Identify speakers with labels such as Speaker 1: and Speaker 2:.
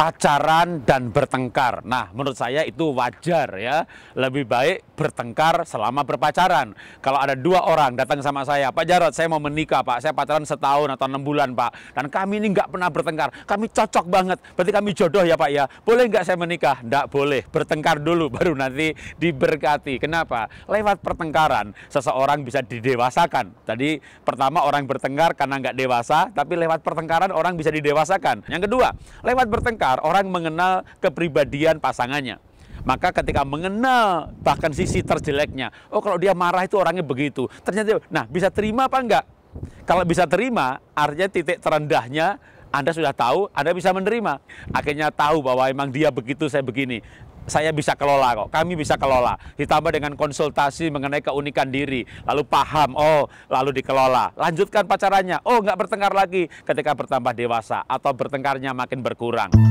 Speaker 1: pacaran dan bertengkar. Nah, menurut saya itu wajar ya. Lebih baik bertengkar selama berpacaran. Kalau ada dua orang datang sama saya, Pak Jarod, saya mau menikah Pak, saya pacaran setahun atau enam bulan Pak, dan kami ini nggak pernah bertengkar, kami cocok banget, berarti kami jodoh ya Pak ya. Boleh nggak saya menikah? Nggak boleh, bertengkar dulu baru nanti diberkati. Kenapa? Lewat pertengkaran seseorang bisa didewasakan. Tadi pertama orang bertengkar karena nggak dewasa, tapi lewat pertengkaran orang bisa didewasakan. Yang kedua, lewat bertengkar besar orang mengenal kepribadian pasangannya. Maka ketika mengenal bahkan sisi terjeleknya, oh kalau dia marah itu orangnya begitu. Ternyata, nah bisa terima apa enggak? Kalau bisa terima, artinya titik terendahnya Anda sudah tahu, Anda bisa menerima. Akhirnya tahu bahwa emang dia begitu, saya begini saya bisa kelola kok, kami bisa kelola. Ditambah dengan konsultasi mengenai keunikan diri, lalu paham, oh lalu dikelola. Lanjutkan pacarannya, oh nggak bertengkar lagi ketika bertambah dewasa atau bertengkarnya makin berkurang.